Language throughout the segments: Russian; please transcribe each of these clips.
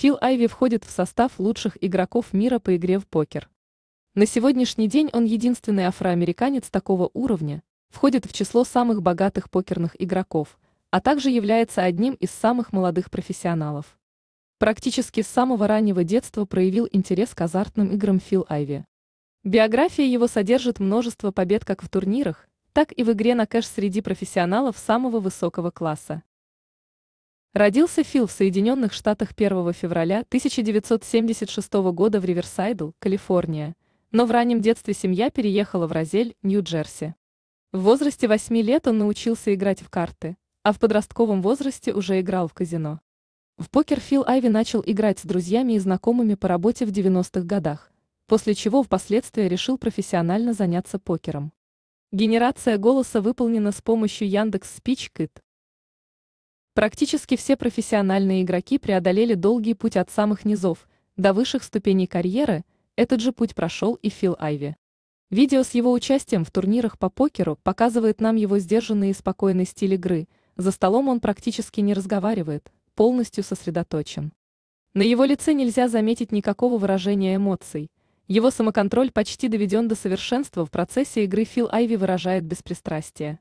Фил Айви входит в состав лучших игроков мира по игре в покер. На сегодняшний день он единственный афроамериканец такого уровня, входит в число самых богатых покерных игроков, а также является одним из самых молодых профессионалов. Практически с самого раннего детства проявил интерес к азартным играм Фил Айви. Биография его содержит множество побед как в турнирах, так и в игре на кэш среди профессионалов самого высокого класса. Родился Фил в Соединенных Штатах 1 февраля 1976 года в Риверсайду, Калифорния, но в раннем детстве семья переехала в Розель, Нью-Джерси. В возрасте 8 лет он научился играть в карты, а в подростковом возрасте уже играл в казино. В покер Фил Айви начал играть с друзьями и знакомыми по работе в 90-х годах, после чего впоследствии решил профессионально заняться покером. Генерация голоса выполнена с помощью Яндекс Спичкит, Практически все профессиональные игроки преодолели долгий путь от самых низов до высших ступеней карьеры, этот же путь прошел и Фил Айви. Видео с его участием в турнирах по покеру показывает нам его сдержанный и спокойный стиль игры, за столом он практически не разговаривает, полностью сосредоточен. На его лице нельзя заметить никакого выражения эмоций, его самоконтроль почти доведен до совершенства в процессе игры Фил Айви выражает беспристрастие.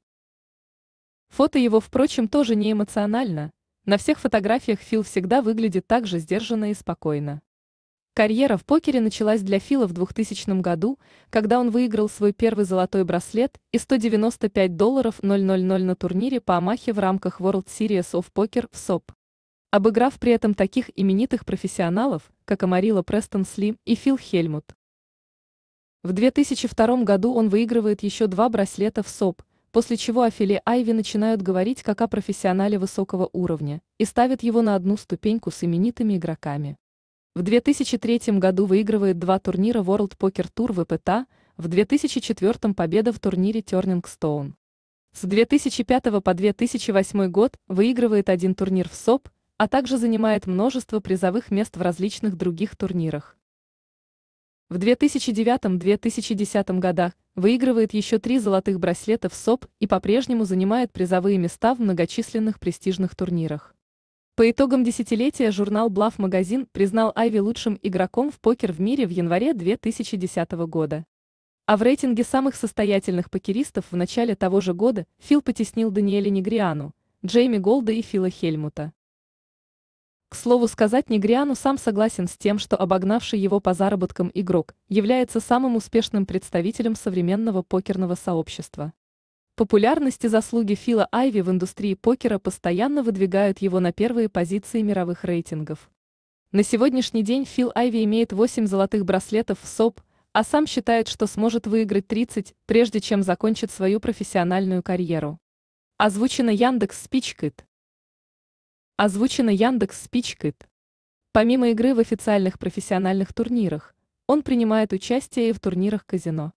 Фото его, впрочем, тоже не эмоционально. На всех фотографиях Фил всегда выглядит так же сдержанно и спокойно. Карьера в покере началась для Фила в 2000 году, когда он выиграл свой первый золотой браслет и 195 долларов 000 на турнире по Амахе в рамках World Series of Poker в СОП. Обыграв при этом таких именитых профессионалов, как Амарила Престон Сли и Фил Хельмут. В 2002 году он выигрывает еще два браслета в СОП – после чего о Филе Айви начинают говорить как о профессионале высокого уровня и ставят его на одну ступеньку с именитыми игроками. В 2003 году выигрывает два турнира World Poker Tour ВПТ, в 2004 победа в турнире Turning Stone. С 2005 по 2008 год выигрывает один турнир в СОП, а также занимает множество призовых мест в различных других турнирах. В 2009-2010 годах выигрывает еще три золотых браслета в СОП и по-прежнему занимает призовые места в многочисленных престижных турнирах. По итогам десятилетия журнал Bluff Magazine признал Айви лучшим игроком в покер в мире в январе 2010 года. А в рейтинге самых состоятельных покеристов в начале того же года Фил потеснил Даниэля Негриану, Джейми Голда и Фила Хельмута. К слову сказать, Негриану сам согласен с тем, что обогнавший его по заработкам игрок является самым успешным представителем современного покерного сообщества. Популярность и заслуги Фила Айви в индустрии покера постоянно выдвигают его на первые позиции мировых рейтингов. На сегодняшний день Фил Айви имеет 8 золотых браслетов в СОП, а сам считает, что сможет выиграть 30, прежде чем закончит свою профессиональную карьеру. Озвучено Яндекс Спичкит. Озвучено Яндекс Спичкит. Помимо игры в официальных профессиональных турнирах, он принимает участие и в турнирах казино.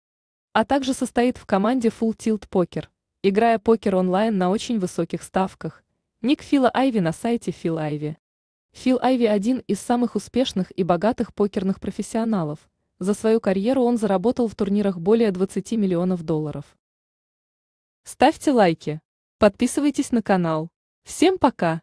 А также состоит в команде Full Tilt Poker, играя покер онлайн на очень высоких ставках. Ник Фила Айви на сайте Фил Айви. Фил Айви один из самых успешных и богатых покерных профессионалов. За свою карьеру он заработал в турнирах более 20 миллионов долларов. Ставьте лайки, подписывайтесь на канал. Всем пока!